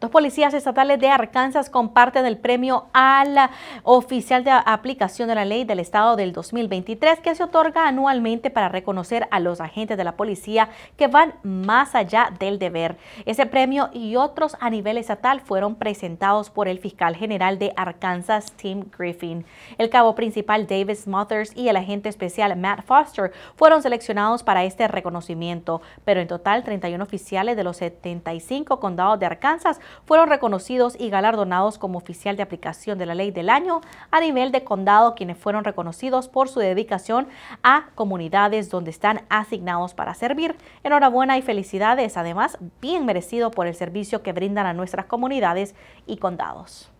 Dos policías estatales de Arkansas comparten el premio al oficial de aplicación de la ley del Estado del 2023 que se otorga anualmente para reconocer a los agentes de la policía que van más allá del deber. Ese premio y otros a nivel estatal fueron presentados por el fiscal general de Arkansas, Tim Griffin. El cabo principal Davis Mothers, y el agente especial Matt Foster fueron seleccionados para este reconocimiento, pero en total 31 oficiales de los 75 condados de Arkansas fueron reconocidos y galardonados como oficial de aplicación de la ley del año a nivel de condado, quienes fueron reconocidos por su dedicación a comunidades donde están asignados para servir. Enhorabuena y felicidades, además, bien merecido por el servicio que brindan a nuestras comunidades y condados.